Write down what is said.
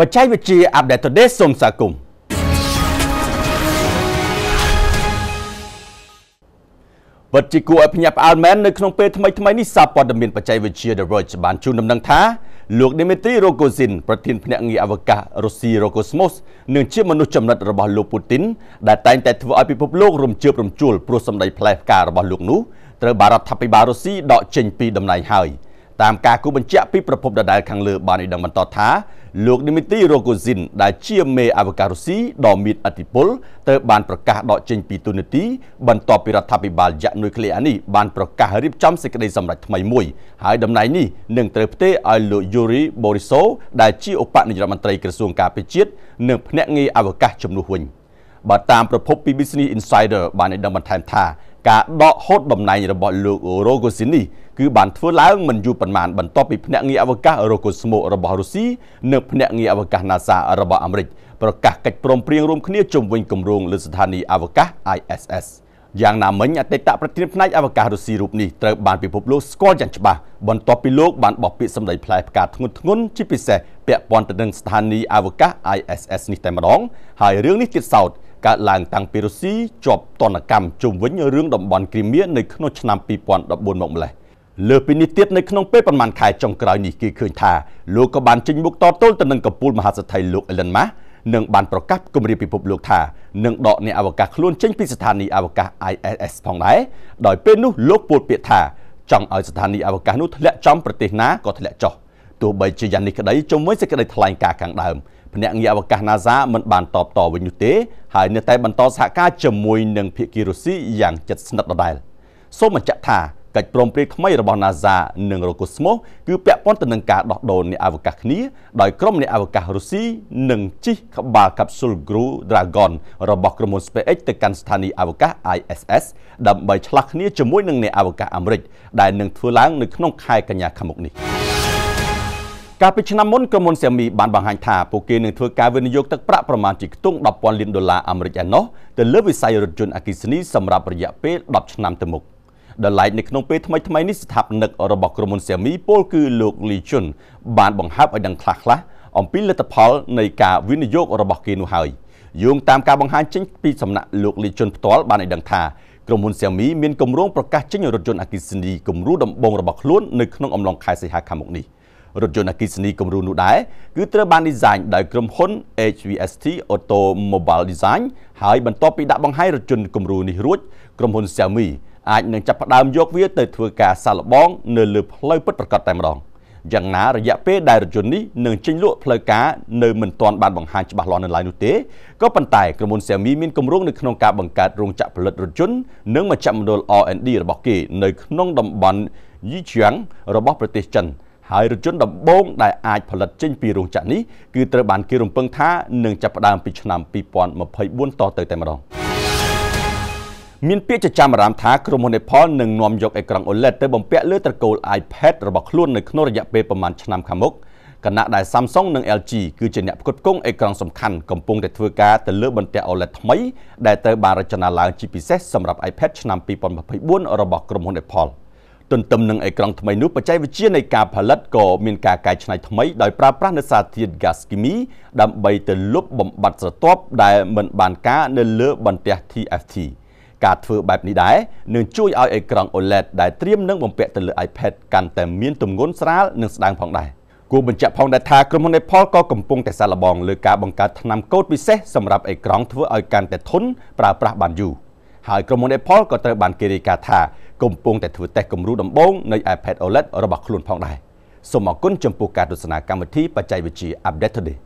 បច្ចេកវិទ្យា Update Today សូមស្វាគមន៍ពិតជាគួរឲ្យភ្ញាក់ផ្អើលមែននៅក្នុងពេលថ្មីថ្មីនេះសារព័ត៌មានបច្ចេកវិទ្យា The Verge បានជូនដំណឹងថាលោក Dmitry Rogozin ប្រធានភ្នាក់ងារអវកាសរុស្ស៊ី Roscosmos នឹងជាមនុស្សចំណិតរបស់លោកពូទីនដែលតែងតែធ្វើឲ្យពិភពលោករំជើបរំជួលព្រោះសម្ដីផ្លែផ្ការបស់លោកនោះត្រូវបារតថាភិបាលរុស្ស៊ីដកចេញពីតំណែងហើយតាមការគូបញ្ជាក់ពីប្រពន្ធដដែលខាងលើបានឲ្យដឹងបន្តថាលោកឌីមីទីរ៉ូកូស៊ីនដែលជាមេអវកាសរុស្ស៊ីដ៏មានឥទ្ធិពលទើបបានប្រកាសដកចេញពីទូនាទីបន្ទាប់ពីរដ្ឋាភិបាលយ៉ាក់នុយក្លេអានេះបានប្រកាសរៀបចំសេចក្តីសម្រេចថ្មីមួយហើយតំណែងនេះនឹងត្រូវផ្ទេរឲ្យលោកយូរីបូរីសូដែលជាឧបនាយករដ្ឋមន្ត្រីក្រសួងការពារជាតិនិងភ្នាក់ងារអវកាសជំនួសវិញបើតាមប្រភពពី Business Insider បានឲ្យដឹងបន្ថែមថាការដកហូតបំណែងរបស់លោករ៉ូកូស៊ីននេះគឺបានធ្វើឡើងមិនយូរប៉ុន្មានបន្ទាប់ពីភ្នាក់ងារអវកាសរ៉ូកូស្មូរបស់រុស្ស៊ីនិងភ្នាក់ងារអវកាស NASA របស់អាមេរិកប្រកាសកិច្ចព្រមព្រៀងរួមគ្នាជំវិញគម្រោងលើស្ថានីយ៍អវកាស ISS យ៉ាងណាមិញអតីតប្រធានផ្នែកអវកាសរុស្ស៊ីរូបនេះត្រូវបានពិភពលោកស្គាល់យ៉ាងច្បាស់បន្ទាប់ពីលោកបានបោះពាក្យសម្ដីផ្លែផ្កាធ្ងន់ធ្ងរជាពិសេសពាក់ព័ន្ធទៅនឹងស្ថានីយ៍អវកាស ISS នេះតែម្ដងហើយរឿងនេះទៀតសោតកើតឡើងតាំងពីរុស្ស៊ីជាប់ទណ្ឌកម្មជុំវិញរឿងតំបន់គ្រីមៀនៅក្នុងឆ្នាំ2014មកម្លេះលើពីនេះទៀតនៅក្នុងពេលប្រមាណខែចុងក្រោយនេះគេឃើញថាលោកក៏បានចេញមុខតទល់ទៅនឹងកំពូលមហាសេដ្ឋីលោកអេលិនម៉ាស់នឹងបានប្រកាសគម្រាមពិភពលោកថានឹងដកអ្នកអវកាសខ្លួនចេញពីស្ថានីយអវកាស ISS ផងដែរដោយពេលនោះលោកពោលពាក្យថាចង់ឲ្យស្ថានីយអវកាសនោះធ្លាក់ចំប្រទេសណាក៏ធ្លាក់ចុះទោះបីជាយ៉ាងនេះក្តីជំនួយសេចក្តីថ្លែងការណ៍ខាងដើមភ្នាក់ងារអវកាស NASA មិនបានតបតវិញនោះទេហើយនៅតែបន្តសហការជាមួយនឹងភាគីរុស្ស៊ីយ៉ាងជិតស្និទ្ធដដែល សូមបញ្ជាក់ថាកិច្ចព្រមព្រៀងថ្មីរបស់ NASA និង Roscosmos គឺពាក់ព័ន្ធទៅនឹងការដោះដូរអ្នកអវកាសគ្នាដោយក្រុមអ្នកអវកាសរុស្ស៊ីនិងជិះក្បាលកាប់ស៊ុល Crew Dragon របស់ក្រុមហ៊ុន SpaceX ទៅកាន់ស្ថានីយ៍អវកាស ISS ដើម្បីឆ្លាស់គ្នាជាមួយនឹងអ្នកអវកាសអាមេរិក ដែលនឹងធ្វើឡើងនៅក្នុងខែកញ្ញាខាងមុខនេះ។កាលពីឆ្នាំមុនក្រុមហ៊ុន Xiaomi បានបង្ហាញថាពួកគេនឹងធ្វើការវិនិយោគទឹកប្រាក់ប្រមាណជាខ្ទង់10,000លានដុល្លារអាមេរិកឯណោះទៅលើវិស័យរថយន្តអគ្គិសនីសម្រាប់រយៈពេល10ឆ្នាំទៅមុខដោយឡែកនៅក្នុងពេលថ្មីៗនេះស្ថាបនិករបស់ក្រុមហ៊ុន Xiaomi ពលគឺលោក Li Chun បានបង្ហើបឲ្យដឹងខ្លះៗអំពីលទ្ធផលនៃការវិនិយោគរបស់គេនោះហើយយោងតាមការបង្ហាញចេញពីសំណាក់លោកលីជុនផ្ទាល់បានឲ្យដឹងថាក្រុមហ៊ុន Xiaomi មានគម្រោងប្រកាសចេញរថយន្តអគ្គិសនីគំរូដំបូងរបស់ខ្លួននៅក្នុងអំឡុងខែសីហាខាងមុខនេះរថយន្តអគ្គិសនីគំរូនោះដែរគឺត្រូវបានឌីហ្សាញដោយក្រុមហ៊ុន HVST Auto Mobile Design ហើយ បន្ទាប់ពីដាក់បង្ហាញរថយន្តគំរូនេះរួចក្រុមហ៊ុន Xiaomi អាចនឹងចាប់ផ្ដើមយក វាទៅធ្វើការសាកល្បងនៅលើផ្លូវពិតប្រាកដតែម្ដងយ៉ាងណារយៈពេលដែលរថយន្តនេះនឹងចេញលក់ផ្លូវការនៅមិនទាន់បានបង្ហាញច្បាស់លាស់នៅឡើយនោះទេក៏ប៉ុន្តែក្រុមហ៊ុន Xiaomi មានគម្រោងនៅក្នុងការបង្កើតរោងចក្រផលិតរថយន្តនិងមជ្ឈមណ្ឌល R&D របស់គេ នៅក្នុងតំបន់ Yichang របស់ប្រទេសចិនហើយរថយន្តដំបូងដែលអាចផលិតចេញពីរោងចក្រនេះគឺត្រូវបានគេរំពឹងថានឹងចាប់ផ្ដើមពីឆ្នាំ2024តទៅតែម្ដងមានពាក្យចចាមអារ៉ាមថាក្រុមហ៊ុន Apple នឹងនាំយកអេក្រង់ OLED ទៅបំពាក់លើត្រកូល iPad របស់ខ្លួននៅក្នុងរយៈពេលប្រមាណឆ្នាំខាងមុខគណៈដែល Samsung និង LG គឺជាអ្នកផ្គត់ផ្គង់អេក្រង់សំខាន់កំពុងតែធ្វើការទៅលើបន្ទះ OLED ថ្មីដែលត្រូវបានរចនាឡើងជាពិសេសសម្រាប់ iPad ឆ្នាំ2024របស់ក្រុមហ៊ុន Apple ។ទន្ទឹមនឹងអេក្រង់ថ្មីនោះបច្ចេកវិទ្យានៃការផលិតក៏មានការកែច្នៃថ្មីដោយប្រើប្រាស់នៅសារធាតុ gas គីមីដើម្បីទៅលុបបំបាត់ស្រទាប់ដែលមិនបានការនៅលើបន្ទះ TFT ការធ្វើបែបនេះដែរនឹងជួយឲ្យអេក្រង់ OLED ដែលត្រៀមនឹងបំពាក់ទៅលើ iPad កាន់តែមានទម្ងន់ស្រាលនិងស្ដើងផងដែរគួរបញ្ជាក់ផងដែរថាក្រុមហ៊ុន Apple ក៏កំពុងតែសាកល្បងលើការបង្កើតថ្នាំកូតពិសេសសម្រាប់អេក្រង់ធ្វើឲ្យកាន់តែធន់ប្រើប្រាស់បានយូរ។ហើយក្រុមហ៊ុន Apple ក៏ត្រូវបានគេរាយការណ៍ថាកំពុងតែធ្វើតេស្តគំរូដំបូងនៃ iPad OLED របស់ខ្លួនផងដែរសូមអរគុណចំពោះការទស្សនាកម្មវិធីបច្ចេកវិទ្យា Update Today